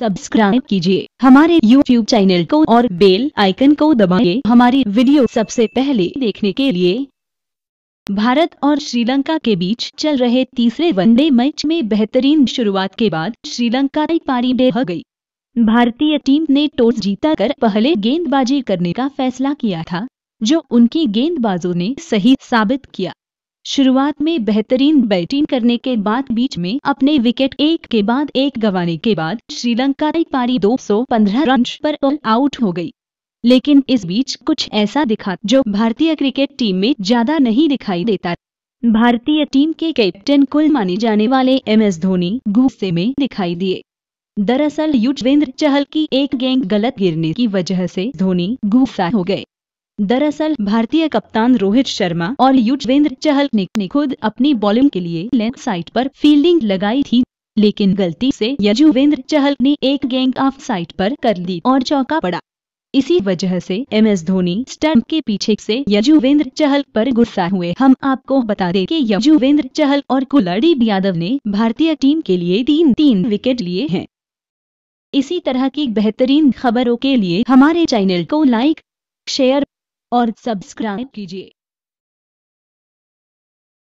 subscribe कीजिए हमारे YouTube channel को और बेल आइकन को दबाइए हमारी वीडियो सबसे पहले देखने के लिए भारत और श्रीलंका के बीच चल रहे तीसरे वनडे मैच में बेहतरीन शुरुआत के बाद श्रीलंका एक पारी रह गई भारतीय टीम ने टॉस जीताकर पहले गेंदबाजी करने का फैसला किया था जो उनकी गेंदबाजों ने सही साबित किया शुरुआत में बेहतरीन बैटिंग करने के बाद बीच में अपने विकेट एक के बाद एक गंवाने के बाद श्रीलंका की पारी 215 रन पर ऑल आउट हो गई लेकिन इस बीच कुछ ऐसा दिखा जो भारतीय क्रिकेट टीम में ज्यादा नहीं दिखाई देता भारतीय टीम के कैप्टन कुल माने जाने वाले एम एस धोनी गुस्से में दिखाई दिए दरअसल युजवेंद्र चहल की एक गेंद गलत गिरने की वजह से धोनी गुस्सा हो गए दरअसल भारतीय कप्तान रोहित शर्मा और युजवेंद्र चहल ने, ने खुद अपनी बॉलिंग के लिए लेंथ साइड पर फील्डिंग लगाई थी लेकिन गलती से यजुवेंद्र चहल ने एक गेंद ऑफ साइड पर कर ली और चौका पड़ा इसी वजह से एम एस धोनी स्टंप के पीछे से यजुवेंद्र चहल पर गुस्सा हुए हम आपको बता दें कि यजुवेंद्र चहल और कुलदीप यादव ने भारतीय टीम के लिए तीन तीन विकेट लिए हैं इसी तरह की बेहतरीन खबरों के लिए हमारे चैनल को लाइक शेयर और सब्सक्राइब कीजिए